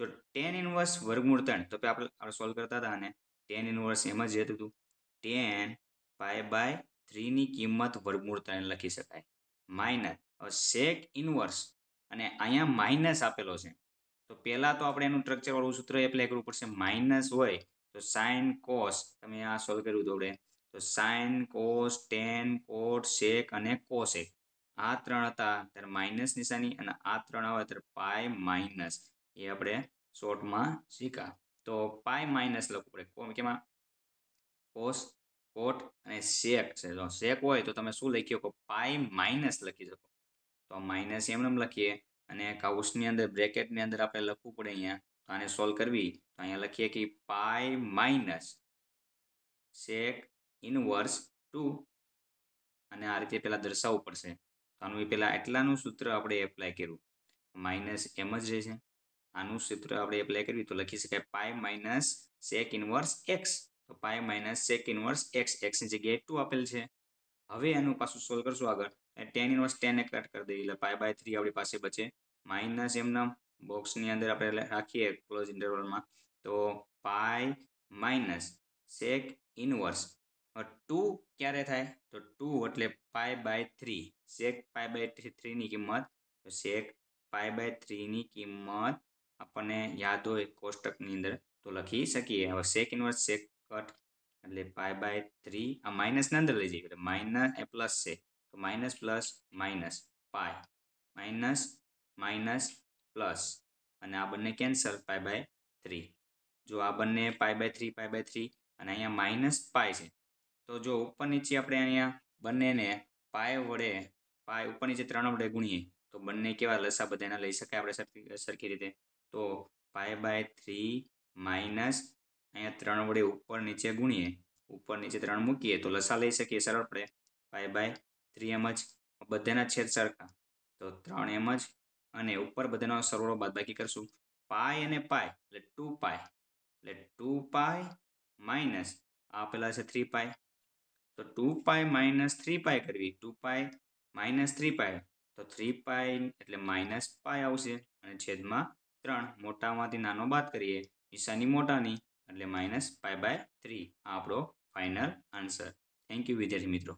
જો tan inverse વર્ગમૂળ ત્રણ તો આપણે આપણે સોલ્વ કરતા હતા અને ટેન ઇન્વર્સ એમ જ રહેતું હતું ટેન પાય બાય થ્રીની કિંમત વર્ગમૂળ ત્રણ લખી શકાય માઇનસ હવે સેક ઇન્વર્સ અને અહીંયા માઇનસ આપેલો છે તો પહેલાં તો આપણે એનું સ્ટ્રક્ચરવાળું સૂત્ર એપ્લાય કરવું પડશે માઇનસ હોય તો સાઇન કોસ તમે આ સોલ્વ કર્યું હતું તો sine cos tan cot sec અને કોસેક આ ત્રણ હતા ત્યારે માઇનસ નિશાની અને આ ત્રણ આવે ત્યારે પાય માઇનસ એ આપણે શોર્ટમાં શીખા તો પાય માઇનસ લખવું પડે કોમ કેમાં કોસ કોટ અને શેક છે જો શેક હોય તો તમે શું લખી શકો પાય માઇનસ લખી શકો તો માઇનસ એમને લખીએ અને કાઉસની અંદર બ્રેકેટની અંદર આપણે લખવું પડે અહીંયા તો આને સોલ્વ કરવી તો અહીંયા લખીએ કે pi minus sec inverse two અને આ રીતે પહેલાં દર્શાવવું પડશે તો આનું એ પહેલાં એટલાનું સૂત્ર આપણે એપ્લાય કર્યું માઇનસ એમ જ રહેશે આનું સૂત્ર આપણે એપ્લાય કરીએ તો લખી શકાય pi minus sec inverse x તો pi minus sec inverse x એક્સની જગ્યાએ ટુ આપેલ છે હવે એનું પાછું સોલ્વ કરશું આગળ ટેન ઇનવર્સ ટેનને કટ કરી દઈએ એટલે પાય બાય થ્રી આપણી પાસે બચે માઇનસ એમના બોક્સની અંદર આપણે રાખીએ ક્લોઝ ઇન્ટરવલમાં તો pi minus sec inverse two ક્યારે થાય તો ટુ એટલે pi by three sec pi by થ્રીની કિંમત તો સેક પાય બાય થ્રીની કિંમત આપણને યાદ હોય કોષ્ટકની અંદર તો લખી શકીએ હવે સેક ઇન્વર્સ સેક કટ એટલે પાય બાય થ્રી આ માઇનસની અંદર લઈ જઈએ એટલે માઇનસ એ પ્લસ છે તો minus plus minus pi minus minus plus અને આ બંને કેન્સલ પાય બાય થ્રી જો આ બંને pi by three pi by three અને અહીંયા માઇનસ પાય છે તો જો ઉપર નીચે આપણે અહીંયા બંનેને પાય વડે પાય ઉપર નીચે ત્રણ વડે ગુણીએ તો બંને કેવા લસા એના લઈ શકાય આપણે સરખી સરખી રીતે તો પાય બાય થ્રી માઇનસ અહીંયા ત્રણ વડે ઉપર નીચે ગુણીએ ઉપર નીચે ત્રણ મૂકીએ તો લસા લઈ શકીએ સરળ પડે પાય બાય થ્રી એમ જ બધાના છેદ સરખા તો ત્રણ એમ જ અને ઉપર બધાનો સરવાળો બાદબાકી કરશું પાય અને પાય એટલે ટુ પાય એટલે ટુ પાય માઇનસ આ પેલા છે થ્રી પાય તો two pi minus three pi કરવી two pi minus three pi તો થ્રી પાય એટલે માઇનસ પાય આવશે અને છેદમાં ત્રણ મોટામાંથી નાનો બાદ કરીએ નિશાની મોટાની એટલે માઇનસ પાય બાય થ્રી આપણો ફાઇનલ આન્સર થેન્ક યુ વિદ્યાર્થી મિત્રો